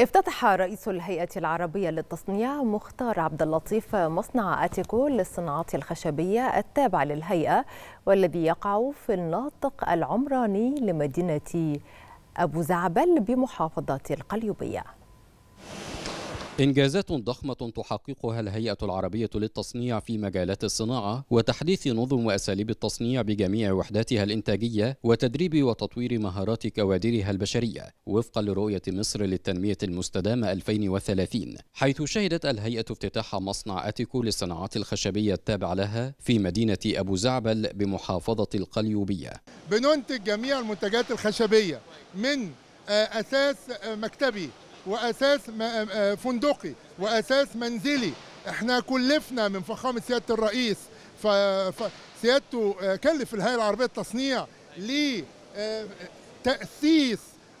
افتتح رئيس الهيئة العربية للتصنيع مختار عبد اللطيف مصنع أتيكو للصناعات الخشبية التابع للهيئة والذي يقع في الناطق العمراني لمدينة أبو زعبل بمحافظة القليوبية إنجازات ضخمة تحققها الهيئة العربية للتصنيع في مجالات الصناعة وتحديث نظم وأساليب التصنيع بجميع وحداتها الإنتاجية وتدريب وتطوير مهارات كوادرها البشرية وفقا لرؤية مصر للتنمية المستدامة 2030 حيث شهدت الهيئة افتتاح مصنع أتيكو للصناعات الخشبية التابع لها في مدينة أبو زعبل بمحافظة القليوبية بننتج جميع المنتجات الخشبية من آه، أساس آه، مكتبي واساس آه، آه، فندقي واساس منزلي احنا كلفنا من فخامه سياده الرئيس فسيادته آه، كلف الهيئه العربيه للتصنيع لتاسيس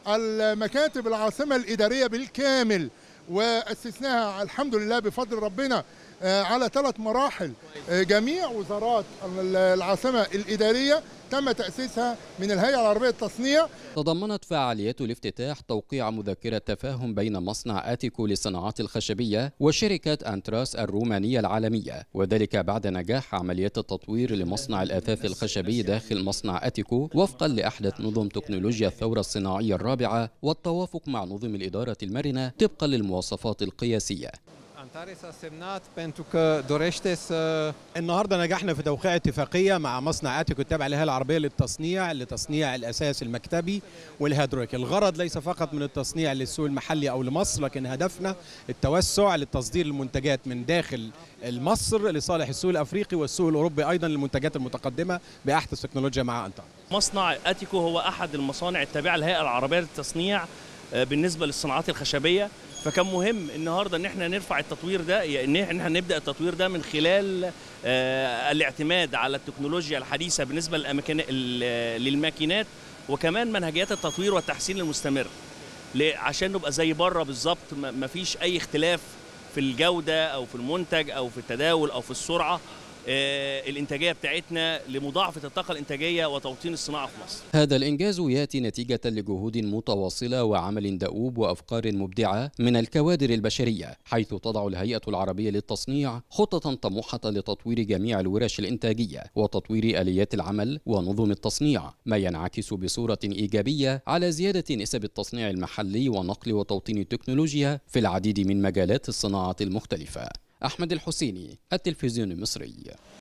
المكاتب العاصمه الاداريه بالكامل واسسناها الحمد لله بفضل ربنا آه، على ثلاث مراحل آه، جميع وزارات العاصمة الإدارية تم تأسيسها من الهيئة العربية للتصنيع تضمنت فعاليات الافتتاح توقيع مذكرة تفاهم بين مصنع آتيكو للصناعات الخشبية وشركة أنتراس الرومانية العالمية وذلك بعد نجاح عمليات التطوير لمصنع الأثاث الخشبي داخل مصنع آتيكو وفقا لأحدث نظم تكنولوجيا الثورة الصناعية الرابعة والتوافق مع نظم الإدارة المرنة طبقا للمواصفات القياسية أنتاريس a semnat pentru النهارده نجحنا في توقيع اتفاقيه مع مصنع اتيكو التابع للهيئه العربيه للتصنيع لتصنيع الاساس المكتبي والهيدروليك، الغرض ليس فقط من التصنيع للسوق المحلي او لمصر لكن هدفنا التوسع لتصدير المنتجات من داخل مصر لصالح السوق الافريقي والسوق الاوروبي ايضا للمنتجات المتقدمه باحدث تكنولوجيا مع انتار. مصنع اتيكو هو احد المصانع التابعه للهيئه العربيه للتصنيع آه، بالنسبه للصناعات الخشبيه فكان مهم النهارده ان احنا نرفع التطوير ده ان احنا نبدا التطوير ده من خلال آه، الاعتماد على التكنولوجيا الحديثه بالنسبه للماكينات وكمان منهجيات التطوير والتحسين المستمر عشان نبقى زي بره بالظبط ما فيش اي اختلاف في الجوده او في المنتج او في التداول او في السرعه آه، الانتاجيه بتاعتنا لمضاعفه الطاقه الانتاجيه وتوطين الصناعه في مصر. هذا الانجاز ياتي نتيجه لجهود متواصله وعمل دؤوب وافكار مبدعه من الكوادر البشريه، حيث تضع الهيئه العربيه للتصنيع خططا طموحه لتطوير جميع الورش الانتاجيه وتطوير اليات العمل ونظم التصنيع، ما ينعكس بصوره ايجابيه على زياده نسب التصنيع المحلي ونقل وتوطين التكنولوجيا في العديد من مجالات الصناعه المختلفه. أحمد الحسيني التلفزيون المصري